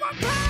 my power.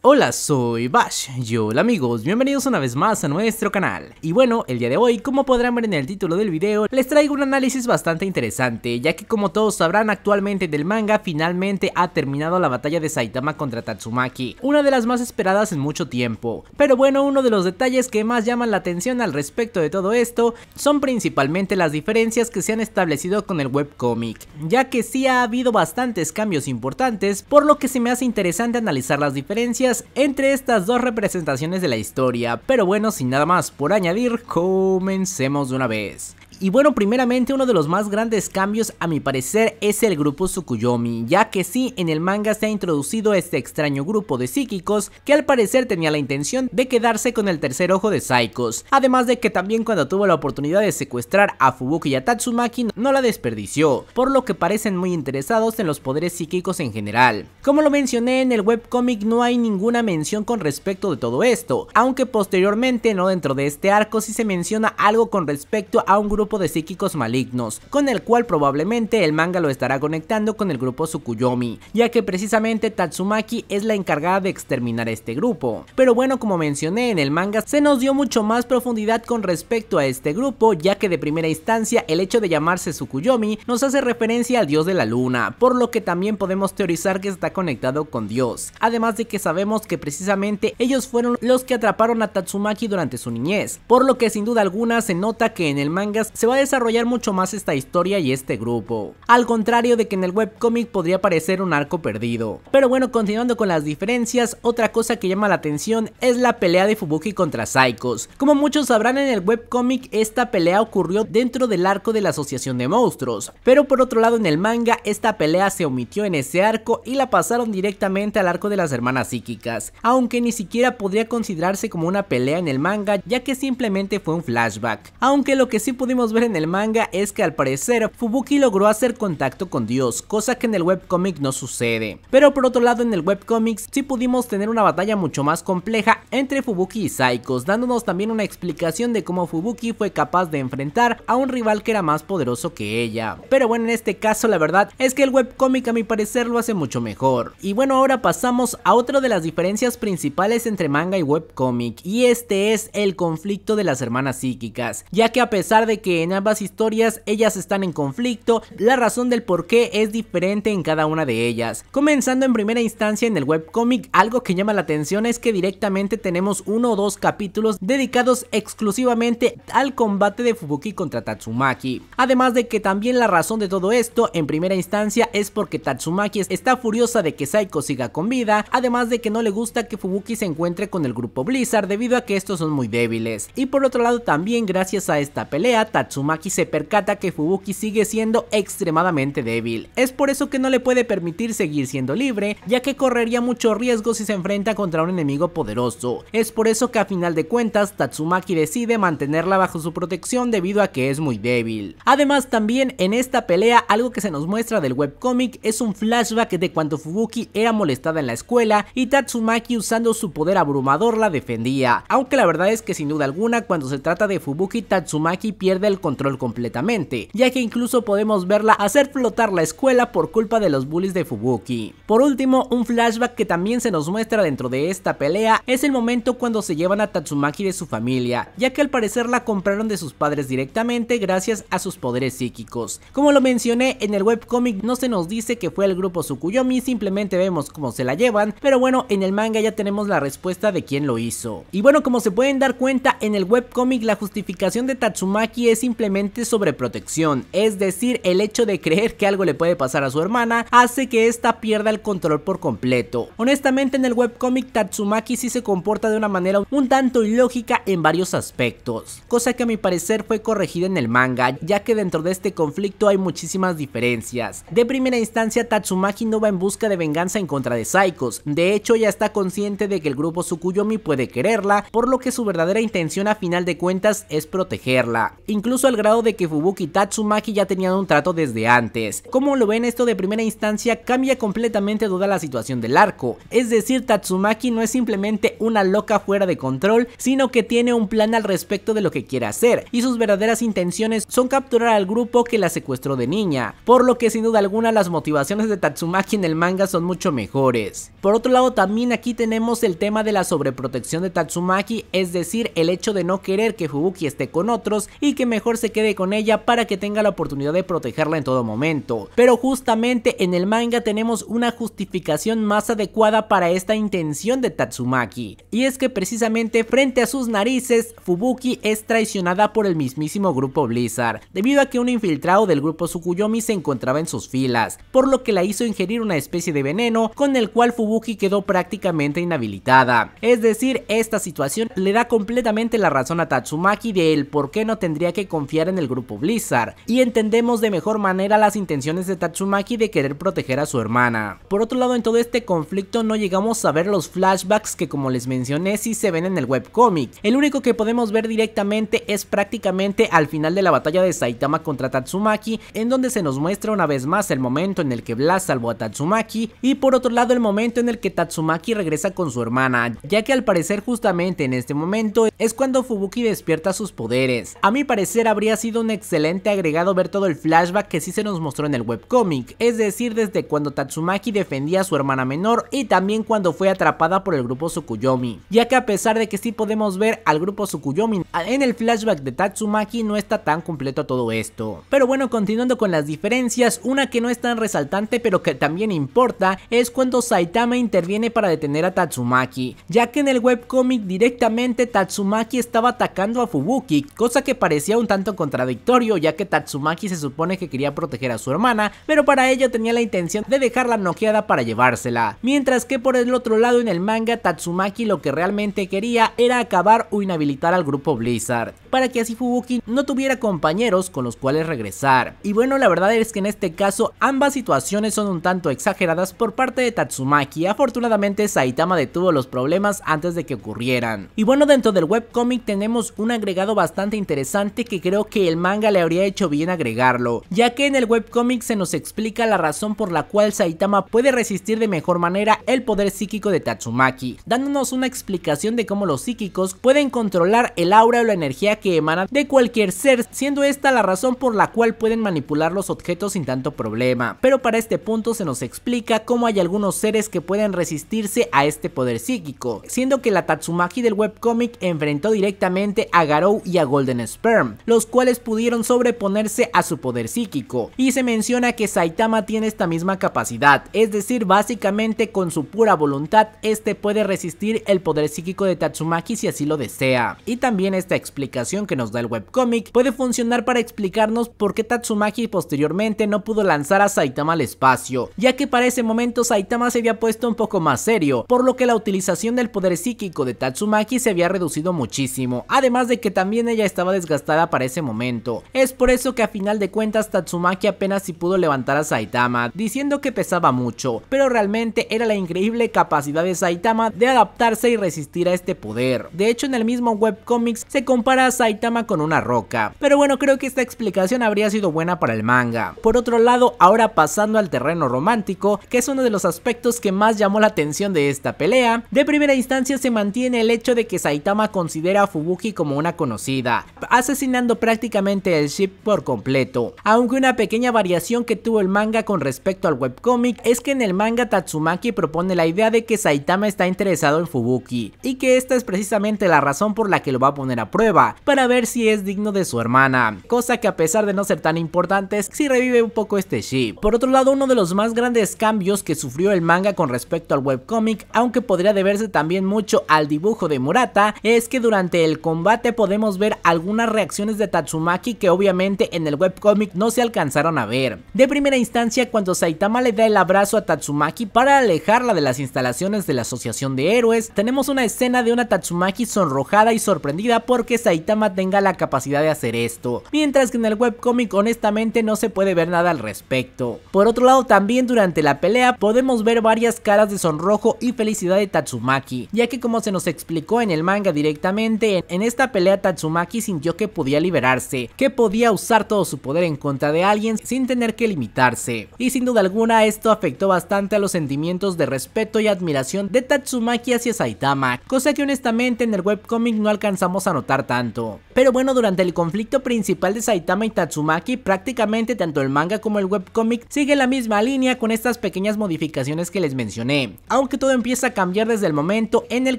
Hola, soy Bash, yo hola amigos, bienvenidos una vez más a nuestro canal. Y bueno, el día de hoy, como podrán ver en el título del video, les traigo un análisis bastante interesante, ya que como todos sabrán actualmente del manga, finalmente ha terminado la batalla de Saitama contra Tatsumaki, una de las más esperadas en mucho tiempo. Pero bueno, uno de los detalles que más llaman la atención al respecto de todo esto, son principalmente las diferencias que se han establecido con el webcomic, ya que sí ha habido bastantes cambios importantes, por lo que se me hace interesante analizar las diferencias entre estas dos representaciones de la historia, pero bueno, sin nada más por añadir, comencemos de una vez. Y bueno, primeramente uno de los más grandes cambios a mi parecer es el grupo Tsukuyomi, ya que sí, en el manga se ha introducido este extraño grupo de psíquicos que al parecer tenía la intención de quedarse con el tercer ojo de Saikos, además de que también cuando tuvo la oportunidad de secuestrar a Fubuki y a Tatsumaki no la desperdició, por lo que parecen muy interesados en los poderes psíquicos en general. Como lo mencioné en el webcomic no hay ninguna mención con respecto de todo esto, aunque posteriormente no dentro de este arco sí se menciona algo con respecto a un grupo de psíquicos malignos, con el cual probablemente el manga lo estará conectando con el grupo Tsukuyomi, ya que precisamente Tatsumaki es la encargada de exterminar este grupo. Pero bueno, como mencioné en el manga, se nos dio mucho más profundidad con respecto a este grupo, ya que de primera instancia el hecho de llamarse Tsukuyomi nos hace referencia al dios de la luna, por lo que también podemos teorizar que está conectado con Dios, además de que sabemos que precisamente ellos fueron los que atraparon a Tatsumaki durante su niñez, por lo que sin duda alguna se nota que en el manga se va a desarrollar mucho más esta historia y este grupo, al contrario de que en el webcómic podría parecer un arco perdido. Pero bueno, continuando con las diferencias, otra cosa que llama la atención es la pelea de Fubuki contra Psychos. Como muchos sabrán en el webcómic, esta pelea ocurrió dentro del arco de la Asociación de Monstruos, pero por otro lado en el manga, esta pelea se omitió en ese arco y la pasaron directamente al arco de las hermanas psíquicas, aunque ni siquiera podría considerarse como una pelea en el manga ya que simplemente fue un flashback, aunque lo que sí pudimos ver en el manga es que al parecer Fubuki logró hacer contacto con Dios, cosa que en el webcomic no sucede. Pero por otro lado en el webcomic sí pudimos tener una batalla mucho más compleja entre Fubuki y Saikos, dándonos también una explicación de cómo Fubuki fue capaz de enfrentar a un rival que era más poderoso que ella. Pero bueno, en este caso la verdad es que el webcomic a mi parecer lo hace mucho mejor. Y bueno, ahora pasamos a otra de las diferencias principales entre manga y webcomic, y este es el conflicto de las hermanas psíquicas, ya que a pesar de que en ambas historias ellas están en conflicto, la razón del por qué es diferente en cada una de ellas. Comenzando en primera instancia en el webcómic, algo que llama la atención es que directamente tenemos uno o dos capítulos dedicados exclusivamente al combate de Fubuki contra Tatsumaki. Además de que también la razón de todo esto en primera instancia es porque Tatsumaki está furiosa de que Saiko siga con vida, además de que no le gusta que Fubuki se encuentre con el grupo Blizzard debido a que estos son muy débiles. Y por otro lado también gracias a esta pelea, Tatsumaki Tatsumaki se percata que Fubuki sigue siendo extremadamente débil. Es por eso que no le puede permitir seguir siendo libre, ya que correría mucho riesgo si se enfrenta contra un enemigo poderoso. Es por eso que a final de cuentas Tatsumaki decide mantenerla bajo su protección debido a que es muy débil. Además también en esta pelea algo que se nos muestra del webcomic es un flashback de cuando Fubuki era molestada en la escuela y Tatsumaki usando su poder abrumador la defendía. Aunque la verdad es que sin duda alguna cuando se trata de Fubuki Tatsumaki pierde el control completamente, ya que incluso podemos verla hacer flotar la escuela por culpa de los bullies de Fubuki. Por último, un flashback que también se nos muestra dentro de esta pelea es el momento cuando se llevan a Tatsumaki de su familia, ya que al parecer la compraron de sus padres directamente gracias a sus poderes psíquicos. Como lo mencioné en el webcomic no se nos dice que fue el grupo Sukuyomi, simplemente vemos cómo se la llevan, pero bueno, en el manga ya tenemos la respuesta de quién lo hizo. Y bueno, como se pueden dar cuenta, en el webcomic la justificación de Tatsumaki es simplemente simplemente sobreprotección, es decir, el hecho de creer que algo le puede pasar a su hermana hace que esta pierda el control por completo. Honestamente en el webcomic Tatsumaki sí se comporta de una manera un tanto ilógica en varios aspectos, cosa que a mi parecer fue corregida en el manga, ya que dentro de este conflicto hay muchísimas diferencias. De primera instancia Tatsumaki no va en busca de venganza en contra de Saikos, de hecho ya está consciente de que el grupo Tsukuyomi puede quererla, por lo que su verdadera intención a final de cuentas es protegerla incluso al grado de que Fubuki y Tatsumaki ya tenían un trato desde antes. Como lo ven esto de primera instancia cambia completamente toda la situación del arco, es decir Tatsumaki no es simplemente una loca fuera de control, sino que tiene un plan al respecto de lo que quiere hacer, y sus verdaderas intenciones son capturar al grupo que la secuestró de niña, por lo que sin duda alguna las motivaciones de Tatsumaki en el manga son mucho mejores. Por otro lado también aquí tenemos el tema de la sobreprotección de Tatsumaki, es decir el hecho de no querer que Fubuki esté con otros y que me mejor se quede con ella para que tenga la oportunidad de protegerla en todo momento. Pero justamente en el manga tenemos una justificación más adecuada para esta intención de Tatsumaki. Y es que precisamente frente a sus narices, Fubuki es traicionada por el mismísimo grupo Blizzard, debido a que un infiltrado del grupo Sukuyomi se encontraba en sus filas, por lo que la hizo ingerir una especie de veneno con el cual Fubuki quedó prácticamente inhabilitada. Es decir, esta situación le da completamente la razón a Tatsumaki de él por qué no tendría que confiar en el grupo Blizzard y entendemos de mejor manera las intenciones de Tatsumaki de querer proteger a su hermana. Por otro lado en todo este conflicto no llegamos a ver los flashbacks que como les mencioné sí se ven en el webcomic, el único que podemos ver directamente es prácticamente al final de la batalla de Saitama contra Tatsumaki en donde se nos muestra una vez más el momento en el que Blas salvó a Tatsumaki y por otro lado el momento en el que Tatsumaki regresa con su hermana, ya que al parecer justamente en este momento es cuando Fubuki despierta sus poderes. A mi parecer habría sido un excelente agregado ver todo el flashback que sí se nos mostró en el webcómic, es decir, desde cuando Tatsumaki defendía a su hermana menor y también cuando fue atrapada por el grupo Sukuyomi, ya que a pesar de que sí podemos ver al grupo Sukuyomi en el flashback de Tatsumaki no está tan completo todo esto. Pero bueno, continuando con las diferencias, una que no es tan resaltante pero que también importa es cuando Saitama interviene para detener a Tatsumaki, ya que en el webcómic directamente Tatsumaki estaba atacando a Fubuki, cosa que parecía un tanto contradictorio ya que Tatsumaki se supone que quería proteger a su hermana, pero para ello tenía la intención de dejarla noqueada para llevársela. Mientras que por el otro lado en el manga Tatsumaki lo que realmente quería era acabar o inhabilitar al grupo Blizzard, para que así Fubuki no tuviera compañeros con los cuales regresar. Y bueno la verdad es que en este caso ambas situaciones son un tanto exageradas por parte de Tatsumaki, afortunadamente Saitama detuvo los problemas antes de que ocurrieran. Y bueno dentro del webcomic tenemos un agregado bastante interesante que creo que el manga le habría hecho bien agregarlo, ya que en el webcómic se nos explica la razón por la cual Saitama puede resistir de mejor manera el poder psíquico de Tatsumaki, dándonos una explicación de cómo los psíquicos pueden controlar el aura o la energía que emana de cualquier ser, siendo esta la razón por la cual pueden manipular los objetos sin tanto problema. Pero para este punto se nos explica cómo hay algunos seres que pueden resistirse a este poder psíquico, siendo que la Tatsumaki del webcómic enfrentó directamente a Garou y a Golden Sperm, los cuales pudieron sobreponerse a su poder psíquico. Y se menciona que Saitama tiene esta misma capacidad, es decir, básicamente con su pura voluntad, este puede resistir el poder psíquico de Tatsumaki si así lo desea. Y también esta explicación que nos da el webcomic puede funcionar para explicarnos por qué Tatsumaki posteriormente no pudo lanzar a Saitama al espacio, ya que para ese momento Saitama se había puesto un poco más serio, por lo que la utilización del poder psíquico de Tatsumaki se había reducido muchísimo, además de que también ella estaba desgastada ese momento. Es por eso que a final de cuentas Tatsumaki apenas si pudo levantar a Saitama, diciendo que pesaba mucho, pero realmente era la increíble capacidad de Saitama de adaptarse y resistir a este poder. De hecho en el mismo webcomics se compara a Saitama con una roca, pero bueno creo que esta explicación habría sido buena para el manga. Por otro lado, ahora pasando al terreno romántico, que es uno de los aspectos que más llamó la atención de esta pelea, de primera instancia se mantiene el hecho de que Saitama considera a Fubuki como una conocida, asesinando prácticamente el ship por completo. Aunque una pequeña variación que tuvo el manga con respecto al webcómic es que en el manga Tatsumaki propone la idea de que Saitama está interesado en Fubuki y que esta es precisamente la razón por la que lo va a poner a prueba para ver si es digno de su hermana, cosa que a pesar de no ser tan importante si revive un poco este ship. Por otro lado, uno de los más grandes cambios que sufrió el manga con respecto al webcómic, aunque podría deberse también mucho al dibujo de Murata, es que durante el combate podemos ver algunas reacciones de Tatsumaki que obviamente en el webcomic no se alcanzaron a ver. De primera instancia, cuando Saitama le da el abrazo a Tatsumaki para alejarla de las instalaciones de la Asociación de Héroes, tenemos una escena de una Tatsumaki sonrojada y sorprendida porque Saitama tenga la capacidad de hacer esto, mientras que en el webcomic honestamente no se puede ver nada al respecto. Por otro lado, también durante la pelea podemos ver varias caras de sonrojo y felicidad de Tatsumaki, ya que como se nos explicó en el manga directamente, en esta pelea Tatsumaki sintió que podía liberarse, que podía usar todo su poder en contra de alguien sin tener que limitarse. Y sin duda alguna esto afectó bastante a los sentimientos de respeto y admiración de Tatsumaki hacia Saitama, cosa que honestamente en el webcomic no alcanzamos a notar tanto. Pero bueno, durante el conflicto principal de Saitama y Tatsumaki, prácticamente tanto el manga como el webcomic sigue la misma línea con estas pequeñas modificaciones que les mencioné, aunque todo empieza a cambiar desde el momento en el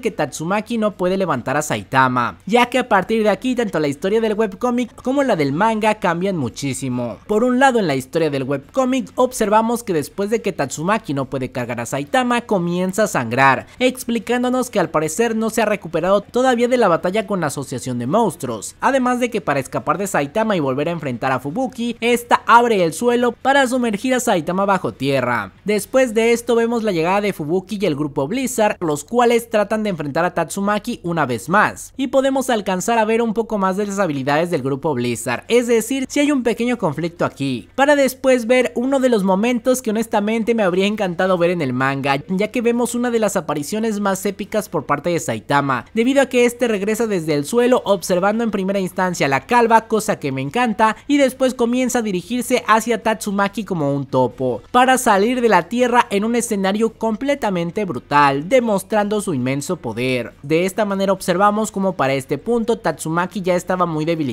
que Tatsumaki no puede levantar a Saitama, ya que a partir de aquí tanto la historia del web webcomic como la del manga cambian muchísimo. Por un lado en la historia del webcomic observamos que después de que Tatsumaki no puede cargar a Saitama comienza a sangrar, explicándonos que al parecer no se ha recuperado todavía de la batalla con la asociación de monstruos, además de que para escapar de Saitama y volver a enfrentar a Fubuki, esta abre el suelo para sumergir a Saitama bajo tierra. Después de esto vemos la llegada de Fubuki y el grupo Blizzard, los cuales tratan de enfrentar a Tatsumaki una vez más, y podemos alcanzar a ver un poco más de las habilidades del grupo Blizzard, es decir, si hay un pequeño conflicto aquí, para después ver uno de los momentos que honestamente me habría encantado ver en el manga, ya que vemos una de las apariciones más épicas por parte de Saitama, debido a que este regresa desde el suelo observando en primera instancia la calva, cosa que me encanta, y después comienza a dirigirse hacia Tatsumaki como un topo, para salir de la tierra en un escenario completamente brutal, demostrando su inmenso poder. De esta manera observamos como para este punto Tatsumaki ya estaba muy débil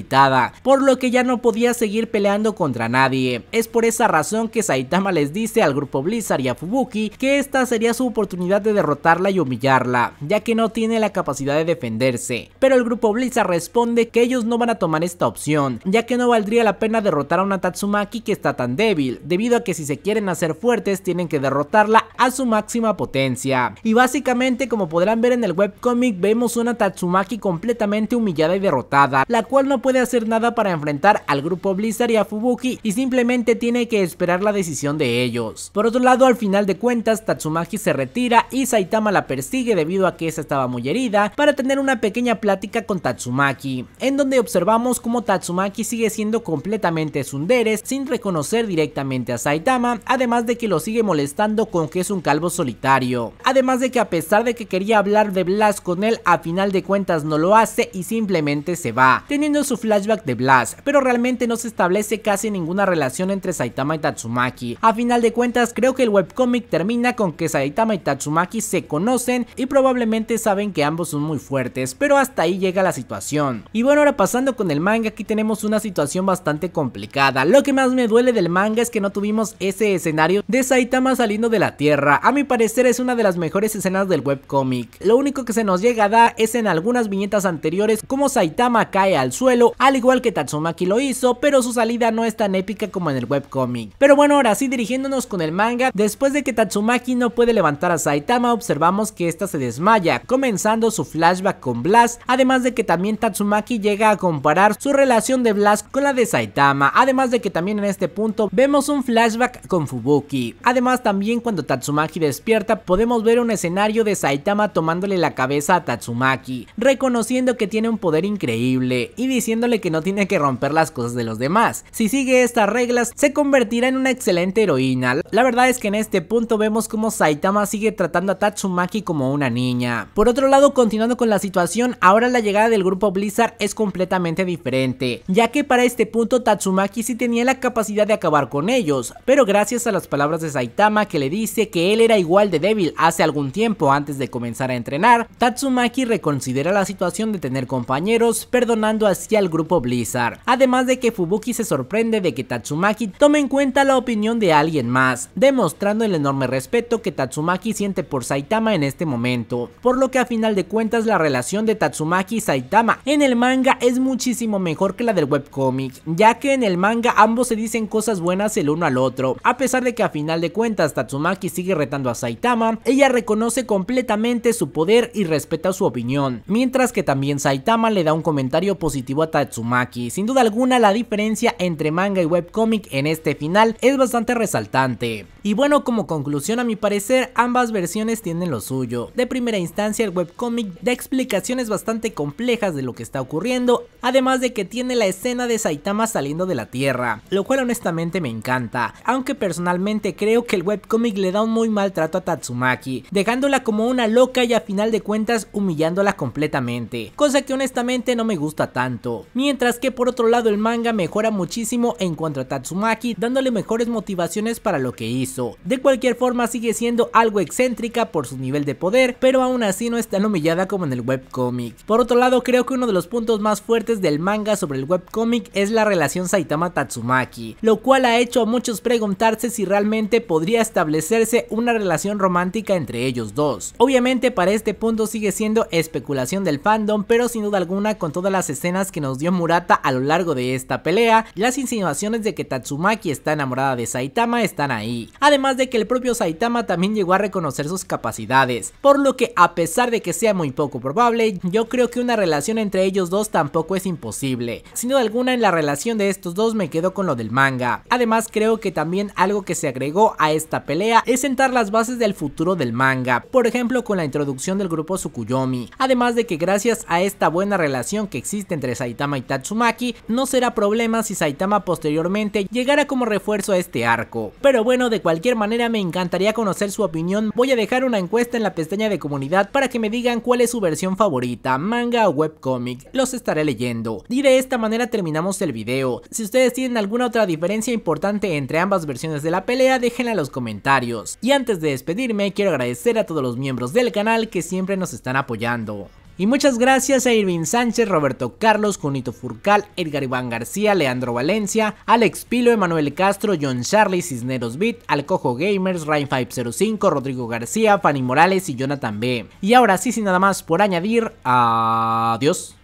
por lo que ya no podía seguir peleando contra nadie. Es por esa razón que Saitama les dice al grupo Blizzard y a Fubuki que esta sería su oportunidad de derrotarla y humillarla, ya que no tiene la capacidad de defenderse. Pero el grupo Blizzard responde que ellos no van a tomar esta opción, ya que no valdría la pena derrotar a una Tatsumaki que está tan débil, debido a que si se quieren hacer fuertes tienen que derrotarla a su máxima potencia. Y básicamente como podrán ver en el webcomic vemos una Tatsumaki completamente humillada y derrotada, la cual no puede puede hacer nada para enfrentar al grupo Blizzard y a Fubuki y simplemente tiene que esperar la decisión de ellos. Por otro lado, al final de cuentas, Tatsumaki se retira y Saitama la persigue debido a que esa estaba muy herida para tener una pequeña plática con Tatsumaki, en donde observamos cómo Tatsumaki sigue siendo completamente Sunderes sin reconocer directamente a Saitama, además de que lo sigue molestando con que es un calvo solitario. Además de que a pesar de que quería hablar de Blas con él, a final de cuentas no lo hace y simplemente se va, teniendo su flashback de Blast, pero realmente no se establece casi ninguna relación entre Saitama y Tatsumaki. A final de cuentas, creo que el webcomic termina con que Saitama y Tatsumaki se conocen y probablemente saben que ambos son muy fuertes, pero hasta ahí llega la situación. Y bueno, ahora pasando con el manga, aquí tenemos una situación bastante complicada. Lo que más me duele del manga es que no tuvimos ese escenario de Saitama saliendo de la Tierra. A mi parecer es una de las mejores escenas del webcómic. Lo único que se nos llega a dar es en algunas viñetas anteriores como Saitama cae al suelo al igual que Tatsumaki lo hizo, pero su salida no es tan épica como en el webcomic. Pero bueno, ahora sí dirigiéndonos con el manga, después de que Tatsumaki no puede levantar a Saitama, observamos que esta se desmaya, comenzando su flashback con Blast, además de que también Tatsumaki llega a comparar su relación de Blast con la de Saitama, además de que también en este punto vemos un flashback con Fubuki. Además también cuando Tatsumaki despierta podemos ver un escenario de Saitama tomándole la cabeza a Tatsumaki, reconociendo que tiene un poder increíble y diciendo que no tiene que romper las cosas de los demás. Si sigue estas reglas, se convertirá en una excelente heroína. La verdad es que en este punto vemos como Saitama sigue tratando a Tatsumaki como una niña. Por otro lado, continuando con la situación, ahora la llegada del grupo Blizzard es completamente diferente, ya que para este punto Tatsumaki sí tenía la capacidad de acabar con ellos, pero gracias a las palabras de Saitama que le dice que él era igual de débil hace algún tiempo antes de comenzar a entrenar, Tatsumaki reconsidera la situación de tener compañeros, perdonando así al grupo Blizzard. Además de que Fubuki se sorprende de que Tatsumaki tome en cuenta la opinión de alguien más, demostrando el enorme respeto que Tatsumaki siente por Saitama en este momento. Por lo que a final de cuentas la relación de Tatsumaki y Saitama en el manga es muchísimo mejor que la del webcómic, ya que en el manga ambos se dicen cosas buenas el uno al otro. A pesar de que a final de cuentas Tatsumaki sigue retando a Saitama, ella reconoce completamente su poder y respeta su opinión, mientras que también Saitama le da un comentario positivo Tatsumaki, Sin duda alguna la diferencia entre manga y webcomic en este final es bastante resaltante. Y bueno, como conclusión a mi parecer, ambas versiones tienen lo suyo. De primera instancia, el webcómic da explicaciones bastante complejas de lo que está ocurriendo, además de que tiene la escena de Saitama saliendo de la Tierra, lo cual honestamente me encanta, aunque personalmente creo que el webcómic le da un muy mal trato a Tatsumaki, dejándola como una loca y a final de cuentas humillándola completamente, cosa que honestamente no me gusta tanto. Mientras que por otro lado el manga mejora muchísimo en cuanto a Tatsumaki, dándole mejores motivaciones para lo que hizo. De cualquier forma sigue siendo algo excéntrica por su nivel de poder, pero aún así no es tan humillada como en el webcomic. Por otro lado creo que uno de los puntos más fuertes del manga sobre el webcomic es la relación Saitama Tatsumaki, lo cual ha hecho a muchos preguntarse si realmente podría establecerse una relación romántica entre ellos dos. Obviamente para este punto sigue siendo especulación del fandom, pero sin duda alguna con todas las escenas que nos dio Murata a lo largo de esta pelea, las insinuaciones de que Tatsumaki está enamorada de Saitama están ahí además de que el propio Saitama también llegó a reconocer sus capacidades, por lo que a pesar de que sea muy poco probable, yo creo que una relación entre ellos dos tampoco es imposible. Sin duda alguna en la relación de estos dos me quedo con lo del manga. Además creo que también algo que se agregó a esta pelea es sentar las bases del futuro del manga, por ejemplo con la introducción del grupo Tsukuyomi, además de que gracias a esta buena relación que existe entre Saitama y Tatsumaki, no será problema si Saitama posteriormente llegara como refuerzo a este arco. Pero bueno, de cualquier manera me encantaría conocer su opinión, voy a dejar una encuesta en la pestaña de comunidad para que me digan cuál es su versión favorita, manga o webcomic, los estaré leyendo. Y de esta manera terminamos el video, si ustedes tienen alguna otra diferencia importante entre ambas versiones de la pelea déjenla en los comentarios. Y antes de despedirme quiero agradecer a todos los miembros del canal que siempre nos están apoyando. Y muchas gracias a Irving Sánchez, Roberto Carlos, Junito Furcal, Edgar Iván García, Leandro Valencia, Alex Pilo, Emanuel Castro, John Charlie, Cisneros Beat, Alcojo Gamers, Rain505, Rodrigo García, Fanny Morales y Jonathan B. Y ahora sí, sin nada más por añadir, adiós.